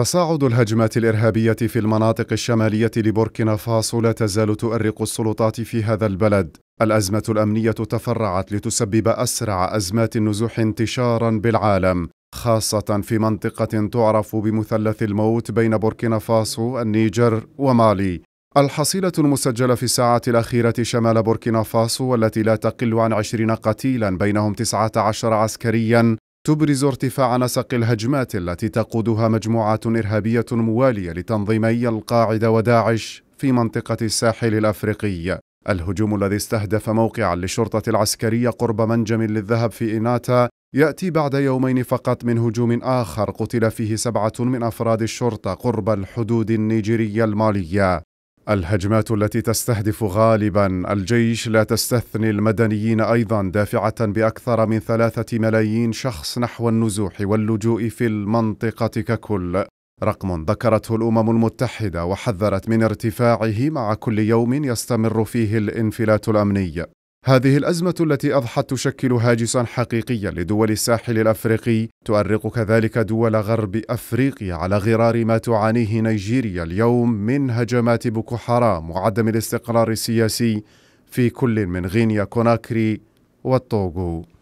تصاعد الهجمات الإرهابية في المناطق الشمالية لبوركينا فاسو لا تزال تؤرق السلطات في هذا البلد الأزمة الأمنية تفرعت لتسبب أسرع أزمات النزوح انتشارا بالعالم خاصة في منطقة تعرف بمثلث الموت بين بوركينا فاسو النيجر ومالي الحصيلة المسجلة في الساعة الأخيرة شمال بوركينا فاسو والتي لا تقل عن عشرين قتيلا بينهم تسعة عشر عسكريا تبرز ارتفاع نسق الهجمات التي تقودها مجموعات إرهابية موالية لتنظيمي القاعدة وداعش في منطقة الساحل الأفريقي الهجوم الذي استهدف موقعا للشرطة العسكرية قرب منجم للذهب في إناتا يأتي بعد يومين فقط من هجوم آخر قتل فيه سبعة من أفراد الشرطة قرب الحدود النيجيرية المالية الهجمات التي تستهدف غالبا الجيش لا تستثني المدنيين ايضا دافعه باكثر من ثلاثه ملايين شخص نحو النزوح واللجوء في المنطقه ككل رقم ذكرته الامم المتحده وحذرت من ارتفاعه مع كل يوم يستمر فيه الانفلات الامني هذه الأزمة التي أضحت تشكل هاجسا حقيقيا لدول الساحل الأفريقي تؤرق كذلك دول غرب أفريقيا على غرار ما تعانيه نيجيريا اليوم من هجمات بوكو حرام وعدم الاستقرار السياسي في كل من غينيا كوناكري والطوغو